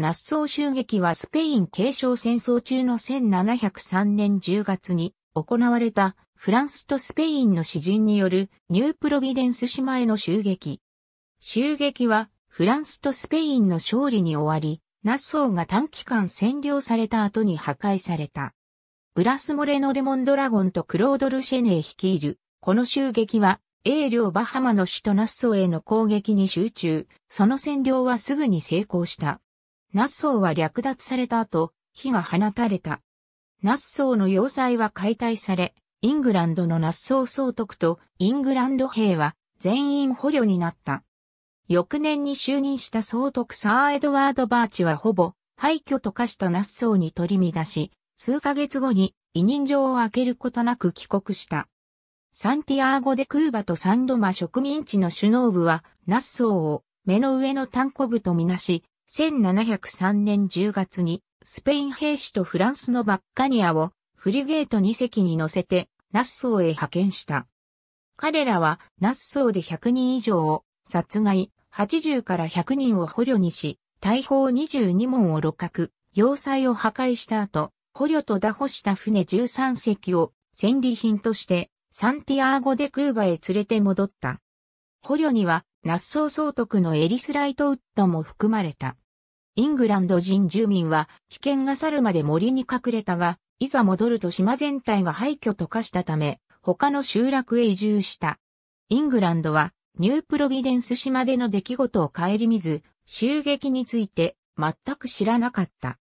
ナッソー襲撃はスペイン継承戦争中の1703年10月に行われたフランスとスペインの詩人によるニュープロビデンス島への襲撃。襲撃はフランスとスペインの勝利に終わり、ナッソーが短期間占領された後に破壊された。ブラスモレノデモンドラゴンとクロードルシェネー率いる、この襲撃は、英領バハマの首都ナッソーへの攻撃に集中、その占領はすぐに成功した。ナッソーは略奪された後、火が放たれた。ナッソーの要塞は解体され、イングランドのナッソー総督とイングランド兵は全員捕虜になった。翌年に就任した総督サー・エドワード・バーチはほぼ廃墟と化したナッソーに取り乱し、数ヶ月後に委任状を開けることなく帰国した。サンティアーゴ・でクーバとサンドマ植民地の首脳部はナッソーを目の上の単行部とみなし、1703年10月にスペイン兵士とフランスのバッカニアをフリゲート2隻に乗せてナッソーへ派遣した。彼らはナッソーで100人以上を殺害、80から100人を捕虜にし、大砲22門を六角、要塞を破壊した後、捕虜と打破した船13隻を戦利品としてサンティアーゴ・でクーバへ連れて戻った。捕虜にはナッソー総督のエリス・ライトウッドも含まれた。イングランド人住民は危険が去るまで森に隠れたが、いざ戻ると島全体が廃墟と化したため、他の集落へ移住した。イングランドはニュープロビデンス島での出来事を顧みず、襲撃について全く知らなかった。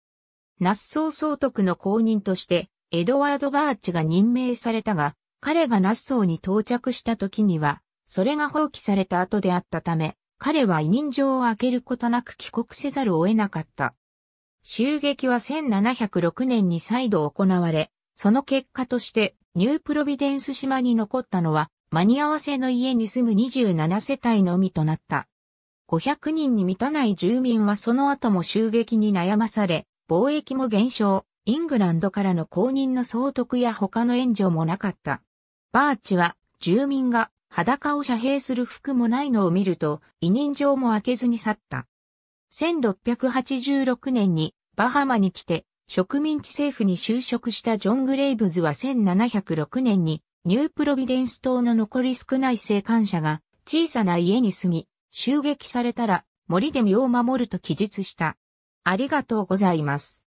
ナッソー総督の公認として、エドワード・バーチが任命されたが、彼がナッソーに到着した時には、それが放棄された後であったため、彼は委任状を開けることなく帰国せざるを得なかった。襲撃は1706年に再度行われ、その結果としてニュープロビデンス島に残ったのは間に合わせの家に住む27世帯のみとなった。500人に満たない住民はその後も襲撃に悩まされ、貿易も減少、イングランドからの公認の総督や他の援助もなかった。バーチは住民が裸を遮蔽する服もないのを見ると、委任状も開けずに去った。1686年にバハマに来て植民地政府に就職したジョン・グレイブズは1706年にニュープロビデンス島の残り少ない生還者が小さな家に住み、襲撃されたら森で身を守ると記述した。ありがとうございます。